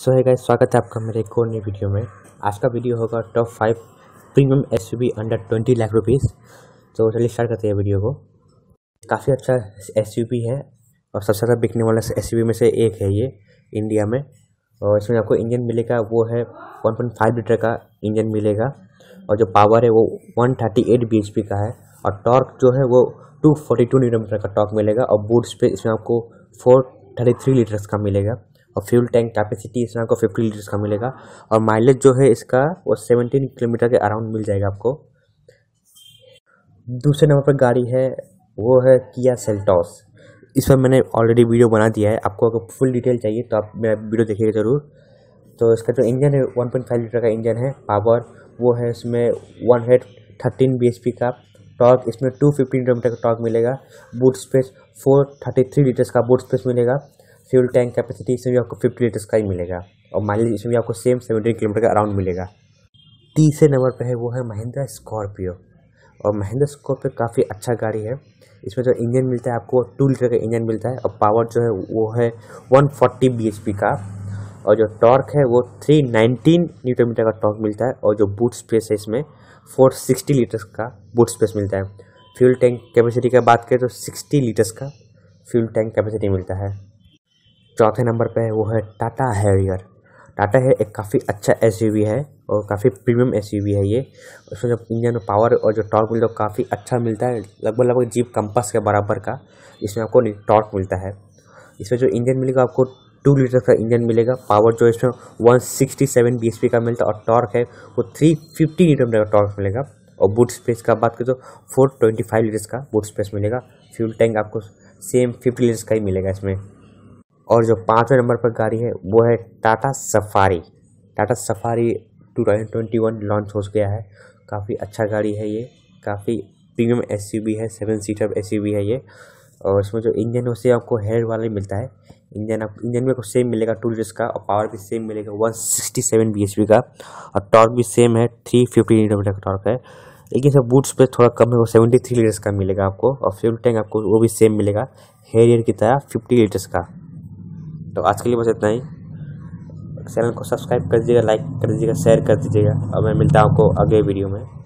सो है गाइस स्वागत है आपका मेरे एक और नई वीडियो में आज का वीडियो होगा top five premium S under twenty lakh rupees तो चलिए स्टार्ट करते हैं वीडियो को काफ़ी अच्छा एस है और सबसे ज़्यादा बिकने वाला एस में से एक है ये इंडिया में और इसमें आपको इंजन मिलेगा वो है फाइव लीटर का इंजन मिलेगा और जो पावर है वो एच पी का है और टॉर्क जो है वो टू न्यूटन मीटर का टॉर्क मिलेगा और बूट स्पेस इसमें आपको फोर थर्टी थ्री लीटर्स का मिलेगा और फ्यूल टैंक कैपेसिटी इसमें आपको फिफ्टी लीटर्स का मिलेगा और माइलेज जो है इसका वो सेवनटीन किलोमीटर के अराउंड मिल जाएगा आपको दूसरे नंबर पर गाड़ी है वो है किया सेल्टॉस इस पर मैंने ऑलरेडी वीडियो बना दिया है आपको अगर फुल डिटेल चाहिए तो आप मेरा वीडियो देखिएगा ज़रूर तो इसका जो इंजन है वन पॉइंट फाइव लीटर का इंजन है पावर वो है इसमें वन हेड थर्टीन बी एच पी का टॉर्क इसमें टू फिफ्टीन किलोमीटर का टॉर्क मिलेगा boot space four thirty three litres का बूट स्पेस मिलेगा फ्यूल टैंक कैपेसिटी इसमें भी आपको फिफ्टी लीटर्स का ही मिलेगा और माइलेज इसमें भी आपको सेम सेवेंटी किलोमीटर का अराउंड मिलेगा तीसरे नंबर पर है वो है महिंद्रा स्कॉर्पियो और महिंद्रा स्कॉर्पियो काफ़ी अच्छा गाड़ी है इसमें जो इंजन मिलता है आपको टू लीटर का इंजन मिलता है और पावर जो है वो है one forty B H P का और जो टॉर्क है वो थ्री नाइनटीन न्यूटन मीटर का टॉर्क मिलता है और जो बूट स्पेस है इसमें फोर सिक्सटी लीटर्स का बूट स्पेस मिलता है फ्यूल टैंक कैपेसिटी का बात करें तो सिक्सटी लीटर्स का फ्यूल टैंक कैपेसिटी मिलता है चौथे नंबर पे वो है टाटा हैरियर टाटा है एक काफ़ी अच्छा एस है और काफ़ी प्रीमियम एस है ये उसमें जो इंजन में पावर और जो टॉर्क मिलता है काफ़ी अच्छा मिलता है लगभग लगभग जीप कंपस के बराबर का इसमें आपको टॉर्क मिलता है इसमें जो इंजन मिलेगा आपको टू लीटर का इंजन मिलेगा पावर जो इसमें one sixty seven B S P का मिलता है और टॉर्क है वो थ्री फिफ्टी लीटर का टॉर्क मिलेगा और बूट स्पेस का बात करें तो फोर ट्वेंटी फाइव लीटर्स का बूट स्पेस मिलेगा फ्यूल टैंक आपको सेम फिफ्टी लीटर्स का ही मिलेगा इसमें और जो पाँचवें नंबर पर गाड़ी है वो है Tata Safari Tata Safari two thousand twenty one launch हो गया है काफ़ी अच्छा गाड़ी है ये काफ़ी प्रीमियम एस है सेवन सीटर एस है ये और इसमें जो इंजन है उसे आपको हेयर वाला ही मिलता है इंजन आप इंजन में आपको सेम मिलेगा टू लीटर्स का और पावर भी सेम मिलेगा one sixty seven B H P का और टॉर्क भी सेम है थ्री फिफ्टी मीटर का टॉर्क है लेकिन सर बूट्स पे थोड़ा कम है वो सेवेंटी थ्री लीटर्स का मिलेगा आपको और फ्यूल टैंक आपको वो भी सेम मिलेगा हेयर की तरह फिफ्टी लीटर्स का तो आज के लिए बस इतना ही चैनल को सब्सक्राइब कर दीजिएगा लाइक कर दीजिएगा शेयर कर दीजिएगा और मैं मिलता हूँ आपको अगले वीडियो में